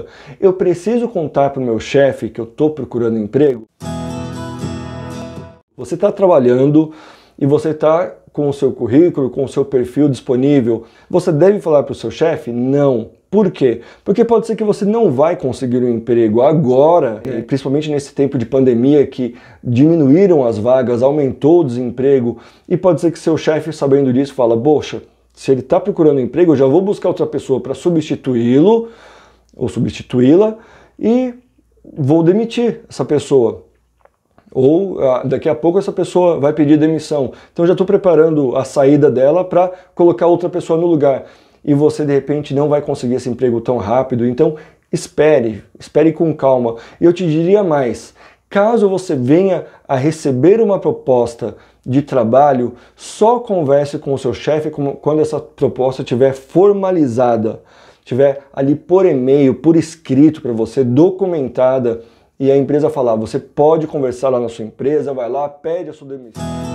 puta, eu preciso contar para o meu chefe que eu estou procurando emprego? Você está trabalhando e você está com o seu currículo, com o seu perfil disponível. Você deve falar para o seu chefe? Não. Por quê? Porque pode ser que você não vai conseguir um emprego agora, principalmente nesse tempo de pandemia que diminuíram as vagas, aumentou o desemprego, e pode ser que seu chefe, sabendo disso, fala: "Poxa, se ele está procurando emprego, eu já vou buscar outra pessoa para substituí-lo, ou substituí-la e vou demitir essa pessoa. Ou ah, daqui a pouco essa pessoa vai pedir demissão. Então já estou preparando a saída dela para colocar outra pessoa no lugar. E você de repente não vai conseguir esse emprego tão rápido. Então espere, espere com calma. E eu te diria mais: caso você venha a receber uma proposta de trabalho, só converse com o seu chefe quando essa proposta estiver formalizada tiver ali por e-mail, por escrito para você, documentada, e a empresa falar, você pode conversar lá na sua empresa, vai lá, pede a sua demissão.